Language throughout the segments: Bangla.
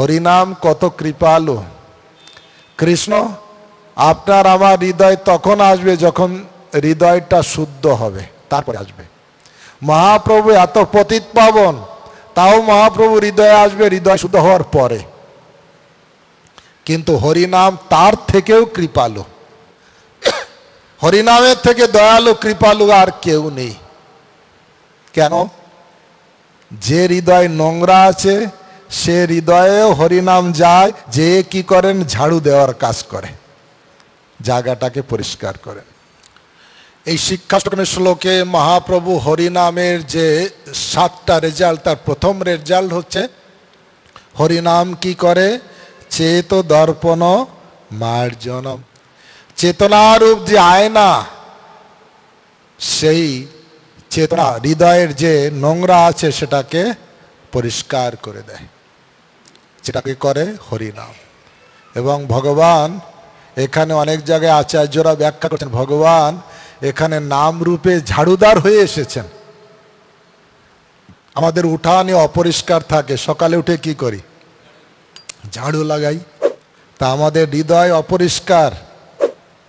হরিনাম কত কৃপালু কৃষ্ণ আপনার আমার হৃদয় তখন আসবে যখন হৃদয়টা শুদ্ধ হবে তারপরে আসবে মহাপ্রভু এত পতিত পাবন তাও মহাপ্রভু হৃদয়ে আসবে হৃদয় শুদ্ধ হওয়ার পরে কিন্তু হরিনাম তার থেকেও কৃপালু হরিনামের থেকে দয়ালু কৃপালু আর কেউ নেই কেন যে হৃদয় নোংরা আছে সে হৃদয়ে হরিনাম যায় যে কি করেন ঝাড়ু দেওয়ার কাজ করে জায়গাটাকে পরিষ্কার করেন এই শিক্ষা শ্লোকে মহাপ্রভু হরিনামের যে সাতটা রেজাল্ট তার প্রথম রেজাল্ট হচ্ছে হরিনাম কি করে চেত দর্পণ মার্জনম চেতনারূপ যে আয়না সেই চেতনা হৃদয়ের যে নোংরা আছে সেটাকে পরিষ্কার করে দেয় সেটাকে করে হরিনাম এবং ভগবান এখানে অনেক জায়গায় আচার্যরা ব্যাখ্যা করছেন ভগবান এখানে নাম রূপে ঝাড়ুদার হয়ে এসেছেন আমাদের উঠানে অপরিষ্কার থাকে সকালে উঠে কি করি ঝাড়ু লাগাই তা আমাদের হৃদয় অপরিষ্কার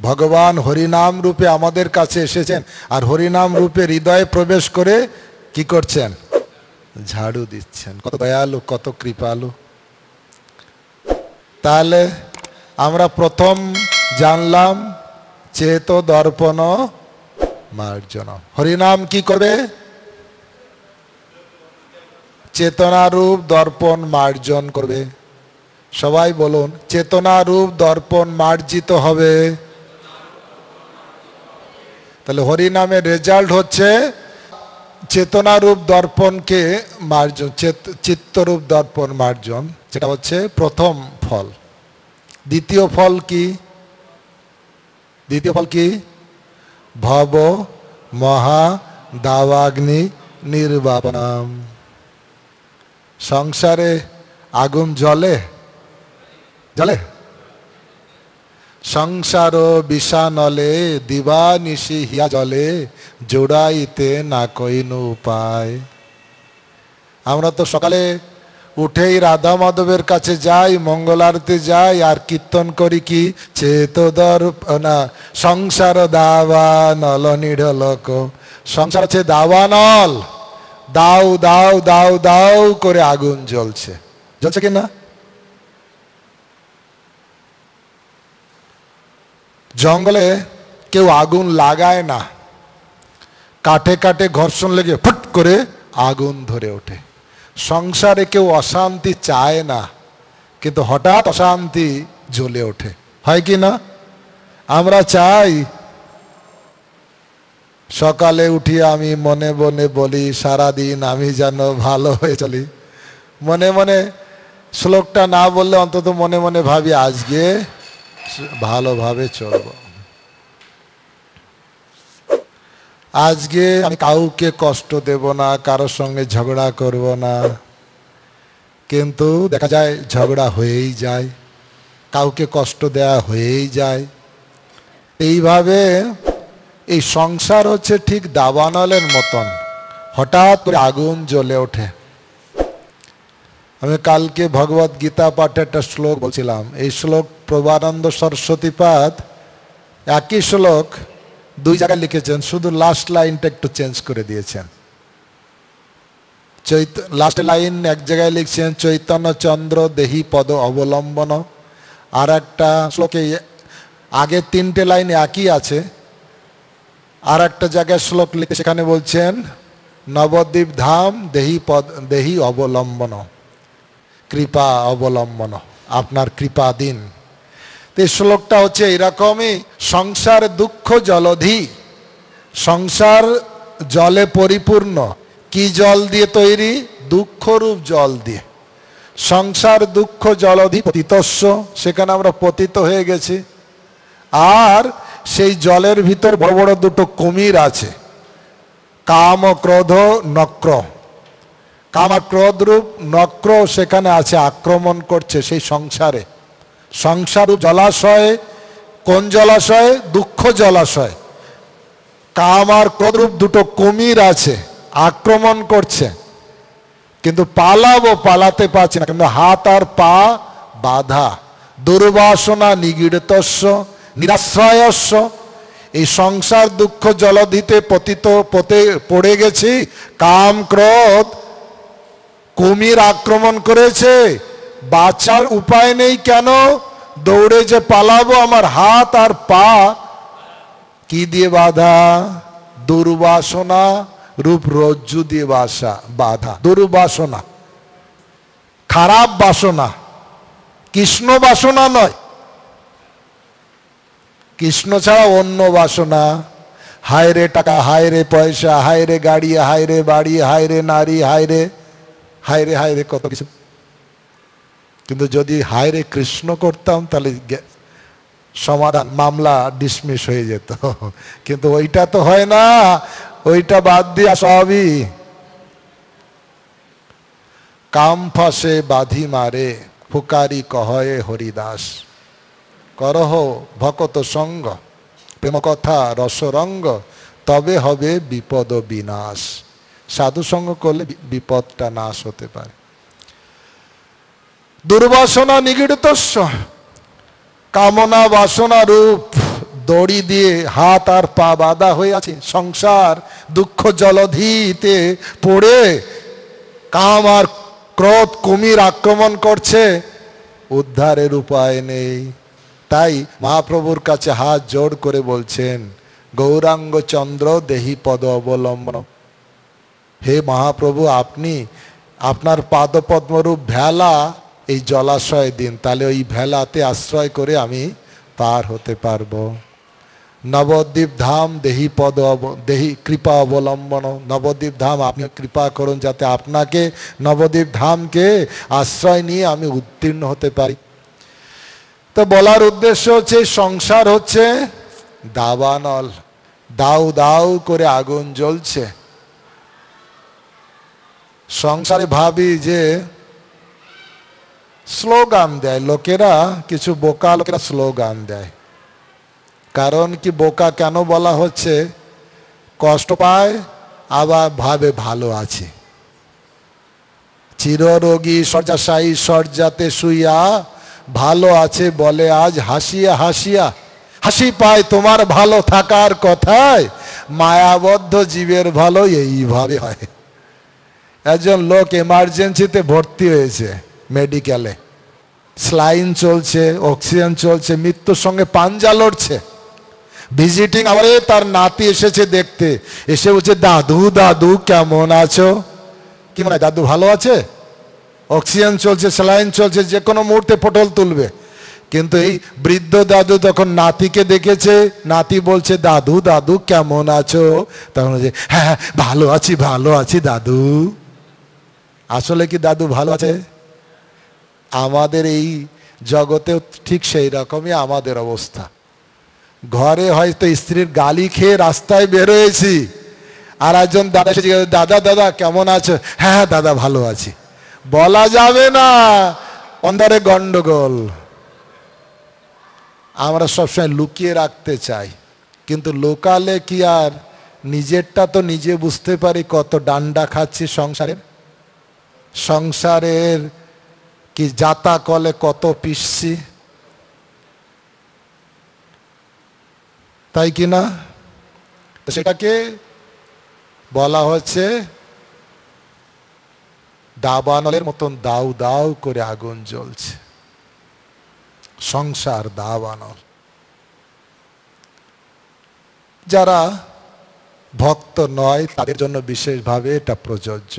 ভগবান হরিনাম রূপে আমাদের কাছে এসেছেন আর হরিনাম রূপে হৃদয়ে প্রবেশ করে কি করছেন ঝাড়ু দিচ্ছেন কত দয়ালু কত কৃপালু তাহলে আমরা প্রথম জানলাম চেত দর্পণ মার্জন হরিনাম কি করবে চেতনারূপ দর্পণ মার্জন করবে সবাই বলুন চেতনারূপ দর্পণ মার্জিত হবে তাহলে হরিনামের রেজাল্ট হচ্ছে চেতনারূপ দর্পণকে মার্জন চিত্তরূপ দর্পণ মার্জন যেটা হচ্ছে প্রথম ফল দ্বিতীয় ফল কি দ্বিতীয় ফল কি ভব মহা দাওয়াগ্নি নির্বাপনাম সংসারে আগুন জলে জলে সংসার বিষানলে দিবা নিশি হিয়া জলে জোড়াইতে না কইন উপায় আমরা তো সকালে উঠেই রাধা মাধবের কাছে যাই মঙ্গলারতে যাই আর কীর্তন করি কি চেতদর না সংসার দাওয়া নল নিঢলক সংসার আছে দাওয়া নল দাও দাও দাও দাও করে আগুন জ্বলছে জ্বলছে কি না জঙ্গলে কেউ আগুন লাগায় না কাঠে কাঠে ঘর্ষণ লেগে ফুট করে আগুন ধরে ওঠে সংসারে কেউ অশান্তি চায় না কিন্তু হঠাৎ অশান্তি জ্বলে ওঠে হয় কি না আমরা চাই সকালে উঠি আমি মনে মনে বলি সারাদিন আমি যেন ভালো হয়ে চলি মনে মনে শ্লোকটা না বললে অন্তত মনে মনে ভাবি আজকে ভালোভাবে চলবো আজকে আমি কাউকে কষ্ট দেব না কারোর সঙ্গে ঝগড়া করব না কিন্তু দেখা যায় ঝগড়া হয়েই যায় কাউকে কষ্ট দেয়া হয়েই যায় এইভাবে এই সংসার হচ্ছে ঠিক দাবানলের মতন হঠাৎ করে আগুন জ্বলে ওঠে আমি কালকে ভগবত গীতা পাঠে একটা শ্লোক বলছিলাম এই শ্লোক প্রবানন্দ সরস্বতীপাদ একই শ্লোক দুই জায়গায় লিখেছেন শুধু লাস্ট লাইনটা একটু চেঞ্জ করে দিয়েছেন চৈত লাস্ট লাইন এক জায়গায় লিখছেন চৈতন্য চন্দ্র দেহি পদ অবলম্বন আর একটা শ্লোকে আগে তিনটে লাইন একই আছে আর একটা জায়গায় শ্লোক লিখে সেখানে বলছেন নবদ্বীপ ধাম দেহি পদ দেহি অবলম্বন কৃপা অবলম্বন আপনার কৃপা দিন তো শ্লোকটা হচ্ছে এরকমই সংসার দুঃখ জলধি সংসার জলে পরিপূর্ণ কি জল দিয়ে তৈরি দুঃখরূপ জল দিয়ে সংসার দুঃখ জলধি পতিতস্য সেখানে আমরা পতিত হয়ে গেছি আর সেই জলের ভিতর বড় বড় দুটো কুমির আছে কাম ক্রোধ নক্র কাম ক্রোধরূপ নক্র সেখানে আছে আক্রমণ করছে সেই সংসারে সংসার জলাশয়ে কোন জলাশয়ে দুঃখ জলাশয় কাম আর কদরূপ দুটো কুমির আছে আক্রমণ করছে কিন্তু পালাবো পালাতে পারছি না কিন্তু হাত আর পা বাধা দুর্বাসনা নিগিড়তস্য নিরাশ্রয়স্য এই সংসার দুঃখ জলধিতে পতিত পতে পড়ে গেছি কাম ক্রোধ কুমির আক্রমণ করেছে বাঁচার উপায় নেই কেন দৌড়ে যে পালাবো আমার হাত আর পা কি দিয়ে বাধা দুর্বাসনা রূপ রজ্জু দিয়ে বাসা বাধা দুর্বাসনা খারাপ বাসনা কৃষ্ণ বাসনা নয় কৃষ্ণ ছাড়া অন্য বাসনা হায় রে টাকা হায় রে পয়সা হায় রে গাড়ি হায় রে বাড়ি হায় রে নারী হায় রে হায় রে হায় রে কত কিছু কিন্তু যদি হায়রে কৃষ্ণ করতাম তাহলে সমাধান মামলা ডিসমিস হয়ে যেত কিন্তু ওইটা তো হয় না ওইটা বাদ দিয়া সবই কাম ফাঁসে বাঁধি মারে ফুকারি কহয়ে হরিদাস করহ ভকত সঙ্গ প্রেম কথা রসরঙ্গ তবে হবে বিপদ বিনাশ সাধু সঙ্গ করলে বিপদটা নাশ হতে পারে দুর্বাসনা নিগড়িতস্ব কামনা বাসনা রূপ দড়ি দিয়ে হাত আর পা বাঁধা হয়ে আছে সংসার দুঃখ জলধিতে পড়ে কাম আর ক্রোধ কুমির আক্রমণ করছে উদ্ধারের উপায় নেই তাই মহাপ্রভুর কাছে হাত জোর করে বলছেন গৌরাঙ্গ চন্দ্র দেহি পদ অবলম্বন হে মহাপ্রভু আপনি আপনার পাদপদ্মরূপ ভেলা এই জলাশয় দিন তাহলে ওই ভেলাতে আশ্রয় করে আমি পার হতে পারব নবদ্বীপ ধাম দেহি পদ দেহি কৃপা অবলম্বন নবদ্বীপ ধাম আপনি কৃপা করুন যাতে আপনাকে নবদ্বীপ ধামকে আশ্রয় নিয়ে আমি উত্তীর্ণ হতে পারি তো বলার উদ্দেশ্য হচ্ছে সংসার হচ্ছে দাবানল দাউ দাউ করে আগুন জ্বলছে সংসারে ভাবি যে স্লোগান দেয় লোকেরা কিছু বোকা লোকেরা স্লোগান দেয় কারণ কি বোকা কেন বলা হচ্ছে কষ্ট পায় আবার ভাবে ভালো আছে চিররোগী শয্যাশায়ী শয্যাতে শুইয়া ভালো আছে বলে আজ হাসিয়া হাসিয়া হাসি পায় তোমার ভালো থাকার কথায় মায়াবদ্ধ জীবের ভালো এইভাবে হয় একজন লোক এমার্জেন্সিতে ভর্তি হয়েছে মেডিকেলে স্লাইন চলছে অক্সিজেন চলছে মৃত্যুর সঙ্গে পাঞ্জা লড়ছে ভিজিটিং আবার তার নাতি এসেছে দেখতে এসে বলছে দাদু দাদু কেমন আছো কি মনে দাদু ভালো আছে অক্সিজেন চলছে স্যালাইন চলছে যে কোনো মুহূর্তে পটল তুলবে কিন্তু এই বৃদ্ধ দাদু তখন নাতিকে দেখেছে নাতি বলছে দাদু দাদু কেমন আছো তখন যে হ্যাঁ, হ্যাঁ ভালো আছি ভালো আছি দাদু আসলে কি দাদু ভালো আছে আমাদের এই জগতেও ঠিক সেই রকমই আমাদের অবস্থা ঘরে হয়তো স্ত্রীর গালি খেয়ে রাস্তায় বেরোয়েছি আর একজন দাদা এসে দাদা দাদা কেমন আছো হ্যাঁ, হ্যাঁ দাদা ভালো আছি বলা যাবে না অন্ধারে গন্ডগোল আমরা সবসময় লুকিয়ে রাখতে চাই কিন্তু লোকালে কি আর নিজেরটা তো নিজে বুঝতে পারি কত ডান্ডা খাচ্ছি সংসারের সংসারের কি যাতা কলে কত পিসছি তাই কি না সেটাকে বলা হচ্ছে দাবানলের মতন দাউ দাউ করে আগুন জ্বলছে সংসার দাবানল যারা ভক্ত নয় তাদের জন্য বিশেষভাবে এটা প্রযোজ্য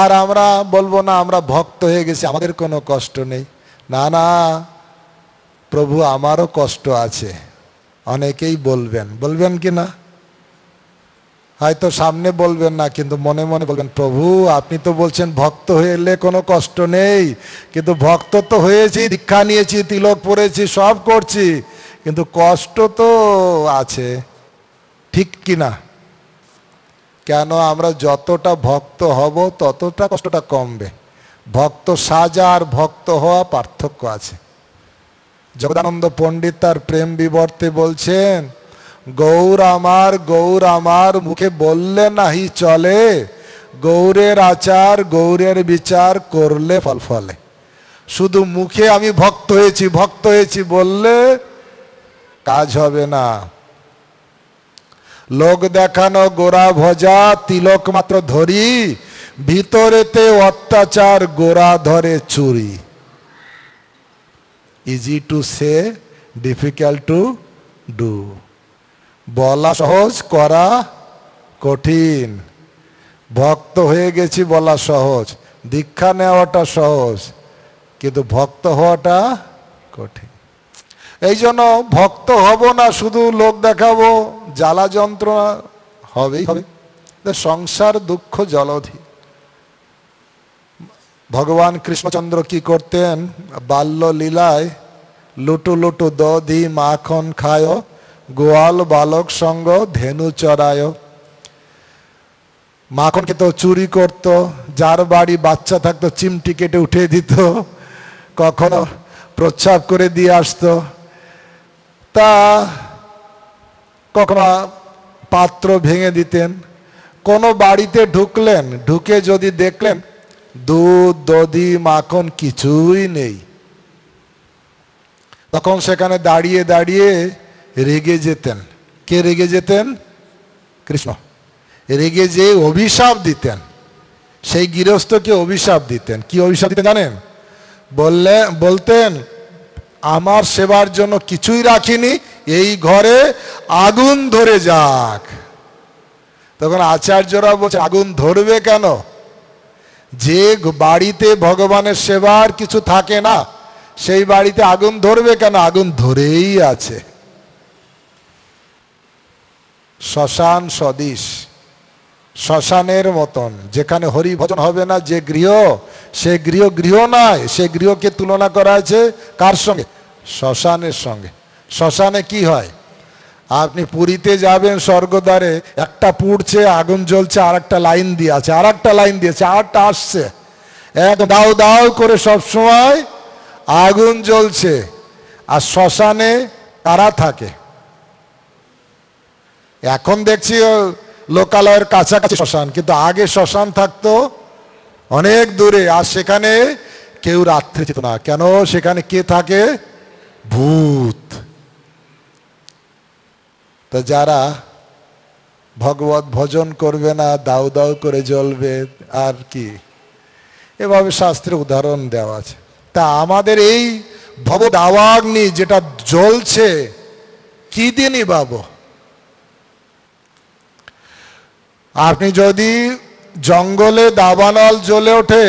আর আমরা বলবো না আমরা ভক্ত হয়ে গেছি আমাদের কোনো কষ্ট নেই না না প্রভু আমারও কষ্ট আছে অনেকেই বলবেন বলবেন কি না হয়তো সামনে বলবেন না কিন্তু মনে মনে বলবেন প্রভু আপনি তো বলছেন ভক্ত হইলে কোনো কষ্ট নেই কিন্তু ভক্ত তো হয়েছি দীক্ষা নিয়েছি তিলক পড়েছি সব করছি কিন্তু কষ্ট তো আছে ঠিক কি না কেন আমরা যতটা ভক্ত হব ততটা কষ্টটা কমবে ভক্ত সাজা আর ভক্ত হওয়া পার্থক্য আছে জগদানন্দ পণ্ডিত তার প্রেম বিবর্তে বলছেন গৌর আমার গৌর আমার মুখে বললে নাহি চলে গৌরের আচার গৌরের বিচার করলে ফল ফলে শুধু মুখে আমি ভক্ত হয়েছি ভক্ত হয়েছি বললে কাজ হবে না লোক দেখানো গোড়া ভজা তিলক মাত্র ধরি ভিতরেতে অত্যাচার গোড়া ধরে চুরি easy to say difficult to do বলা সহজ করা কঠিন ভক্ত হয়ে গেছি বলা সহজ দীক্ষা নেওয়াটা সহজ কিন্তু ভক্ত হওয়াটা কঠিন এই জন্য ভক্ত হব না শুধু লোক দেখাবো জ্বালা যন্ত্রণা হবেই হবে সংসার দুঃখ জলধি ভগবান কৃষ্ণচন্দ্র কি করতেন বাল্য লীলায় লুটু লুটু দধি মাখন খায় গোয়াল বালক সঙ্গ ধেনু চড়ায় মাখনকে তো চুরি করত যার বাড়ি বাচ্চা থাকতো চিমটি কেটে উঠে দিত কখনো প্রচ্ছাপ করে দিয়ে আসতো তা কখনো পাত্র ভেঙে দিতেন কোনো বাড়িতে ঢুকলেন ঢুকে যদি দেখলেন দুধ দধি মাখন কিছুই নেই তখন সেখানে দাঁড়িয়ে দাঁড়িয়ে রেগে যেতেন কে রেগে যেতেন কৃষ্ণ রেগে যে অভিশাপ দিতেন সেই গৃহস্থকে অভিশাপ দিতেন কি অভিশাপ দিতেন জানেন বললে বলতেন আমার সেবার জন্য কিছুই রাখিনি এই ঘরে আগুন ধরে যাক তখন আচার্যরা বলছে আগুন ধরবে কেন যে বাড়িতে ভগবানের সেবার কিছু থাকে না সেই বাড়িতে আগুন ধরবে কেন আগুন ধরেই আছে শ্মশান স্বদিশ শ্মশানের মতন যেখানে হরি ভজন হবে না যে গৃহ সে গৃহ গৃহ নয় সে গৃহকে তুলনা করা হয়েছে কার সঙ্গে শ্মশানের সঙ্গে শ্মশানে কি হয় আপনি পুরীতে যাবেন স্বর্গদ্বারে একটা পুড়ছে আগুন জ্বলছে আর একটা লাইন দিয়ে আছে আর একটা লাইন দিয়েছে একটা আসছে এক দাও দাও করে সব সময় আগুন জ্বলছে আর শ্মশানে কারা থাকে এখন দেখছি লোকালয়ের কাছাকাছি শ্মশান কিন্তু আগে শ্মশান থাকতো অনেক দূরে আর সেখানে কেউ রাত্রে যেত না কেন সেখানে কে থাকে ভূত তা যারা ভগবত ভজন করবে না দাউ দাউ করে জ্বলবে আর কি এভাবে শাস্ত্রের উদাহরণ দেওয়া আছে তা আমাদের এই ভব দাওয়াগ্নি যেটা জ্বলছে কি দিনই বাবু আপনি যদি জঙ্গলে দাবানল জ্বলে ওঠে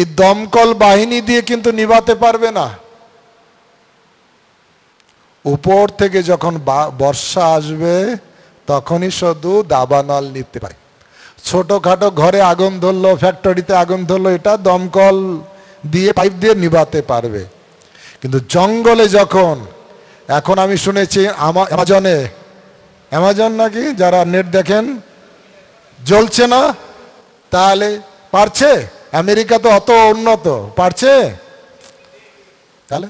এই দমকল বাহিনী দিয়ে কিন্তু নিভাতে পারবে না উপর থেকে যখন বর্ষা আসবে তখনই শুধু দাবানল নিতে পারে ছোটোখাটো ঘরে আগুন ধরলো ফ্যাক্টরিতে আগুন ধরলো এটা দমকল দিয়ে পাইপ দিয়ে নিভাতে পারবে কিন্তু জঙ্গলে যখন এখন আমি শুনেছি আমাজনে অ্যামাজন নাকি যারা নেট দেখেন জ্বলছে না তাহলে পারছে আমেরিকা তো অত উন্নত পারছে তাহলে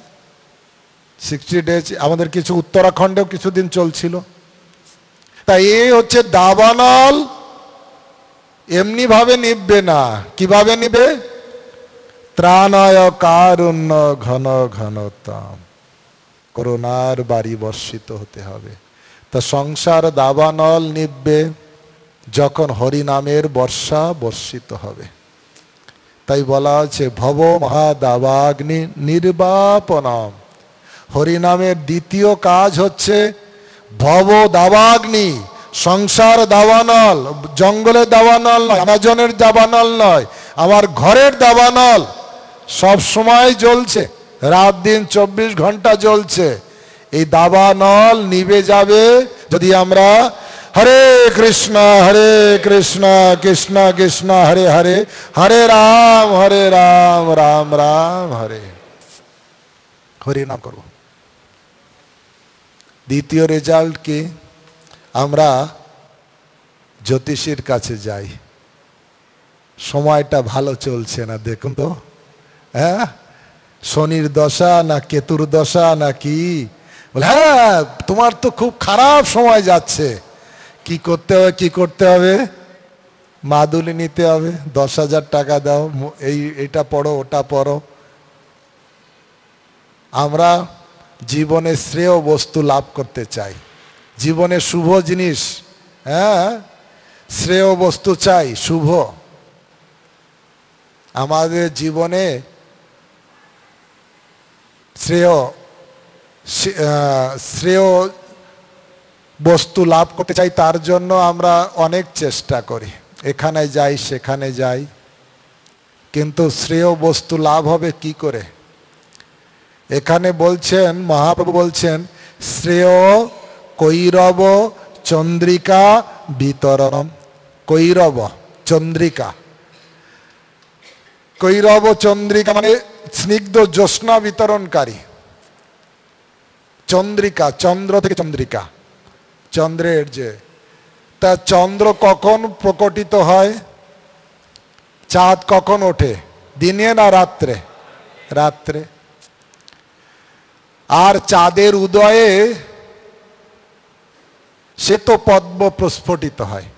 সিক্সটি ডেজ আমাদের কিছু উত্তরাখণ্ডেও কিছুদিন চলছিল তা এই হচ্ছে দাবানল এমনিভাবে নিববে না কিভাবে নিবে ত্রাণয় কারুণ্য ঘন ঘনতম করুণার বাড়ি বর্ষিত হতে হবে তা সংসার দাবানল নিববে যখন হরিনামের বর্ষা বর্ষিত হবে তাই বলা আছে ভব মহাদাবাগ্নি নির্বাপনাম হরিনামের দ্বিতীয় কাজ হচ্ছে ভব দাবাগ্নি সংসার দাবানল জঙ্গলের দাবানল নয় আমাজনের দাবানল নয় আমার ঘরের দাবানল সব সময় জ্বলছে রাত দিন চব্বিশ ঘন্টা জ্বলছে এই দাবানল নিবে যাবে যদি আমরা হরে কৃষ্ণ হরে কৃষ্ণ কৃষ্ণ কৃষ্ণ হরে হরে হরে রাম হরে রাম রাম রাম হরে হরে নাম করব দ্বিতীয় কি আমরা জ্যোতিষীর কাছে যাই সময়টা ভালো চলছে না দেখুন তো হ্যাঁ শনির দশা না কেতুর দশা না কি বলে হ্যাঁ তোমার তো খুব খারাপ সময় যাচ্ছে কি করতে হবে কি করতে হবে মাদুলি নিতে হবে দশ হাজার টাকা দাও এই এটা পড়ো ওটা পড়ো আমরা জীবনে শ্রেয় বস্তু লাভ করতে চাই জীবনে শুভ জিনিস হ্যাঁ শ্রেয় বস্তু চাই শুভ আমাদের জীবনে শ্রেয় শ্রেয় বস্তু লাভ করতে চাই তার জন্য আমরা অনেক চেষ্টা করি এখানে যাই সেখানে যাই কিন্তু শ্রেয় বস্তু লাভ হবে কি করে এখানে বলছেন মহাপ্রভু বলছেন শ্রেয় কৈরব চন্দ্রিকা বিতরণম কৈরব চন্দ্রিকা কৈরব চন্দ্রিকা মানে স্নিগ্ধ জ্যোৎস্না বিতরণকারী চন্দ্রিকা চন্দ্র থেকে চন্দ্রিকা চন্দ্রের যে তা চন্দ্র কখন প্রকটিত হয় চাঁদ কখন ওঠে দিনে না রাত্রে রাত্রে আর চাঁদের উদয়ে শ্বেত পদ্ম প্রস্ফুটিত হয়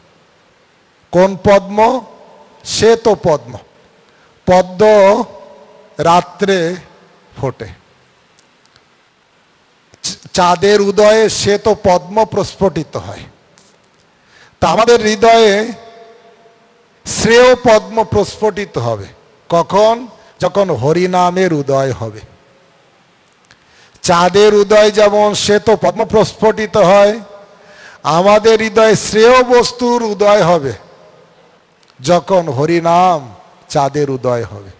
কোন পদ্ম শ্বেত পদ্ম পদ্ম রাত্রে ফোটে চাঁদের উদয়ে সে তো পদ্ম প্রস্ফুটিত হয় তা আমাদের হৃদয়ে শ্রেয় পদ্ম প্রস্ফুটিত হবে কখন যখন হরিনামের উদয় হবে চাঁদের উদয় যেমন সে তো পদ্ম প্রস্ফুটিত হয় আমাদের হৃদয়ে শ্রেয় বস্তুর উদয় হবে যখন হরিনাম চাঁদের উদয় হবে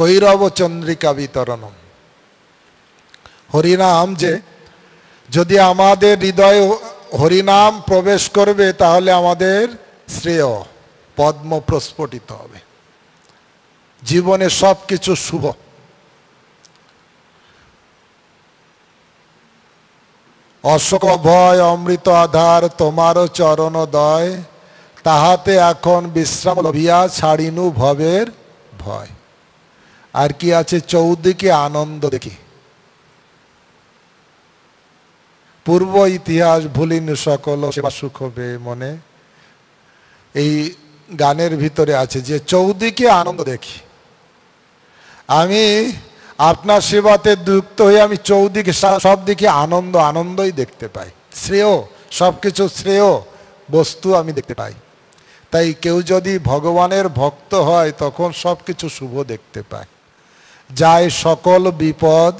কৈরব চন্দ্রিকা বিতরণম হরিনাম যে যদি আমাদের হৃদয়ে হরিনাম প্রবেশ করবে তাহলে আমাদের শ্রেয় পদ্ম প্রস্ফুটিত হবে জীবনে সব কিছু শুভ অশোক ভয় অমৃত আধার তোমারও চরণ দয় তাহাতে এখন বিশ্রাম লভিয়া ছাড়িনু ভবের ভয় আর কি আছে চৌদিকে আনন্দ দেখি পূর্ব ইতিহাস ভুলিন সকল সেবা সুখ হবে মনে এই গানের ভিতরে আছে যে চৌদিকে আনন্দ দেখি আমি আপনার সেবাতে দুঃখ হয়ে আমি চৌদিকে সব দিকে আনন্দ আনন্দই দেখতে পাই শ্রেয় সব কিছু শ্রেয় বস্তু আমি দেখতে পাই তাই কেউ যদি ভগবানের ভক্ত হয় তখন সব কিছু শুভ দেখতে পায় যায় সকল বিপদ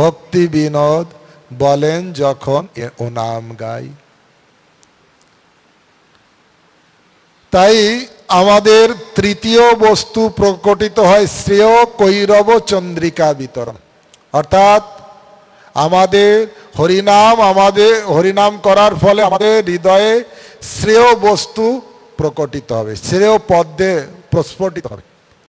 ভক্তি বিনোদ বলেন যখন ও নাম গাই তাই আমাদের তৃতীয় বস্তু প্রকটিত হয় শ্রেয় কৈরব চন্দ্রিকা বিতরণ অর্থাৎ আমাদের হরিনাম আমাদের হরিনাম করার ফলে আমাদের হৃদয়ে শ্রেয় বস্তু প্রকটিত হবে শ্রেয় পদ্মে প্রস্ফুটিত হবে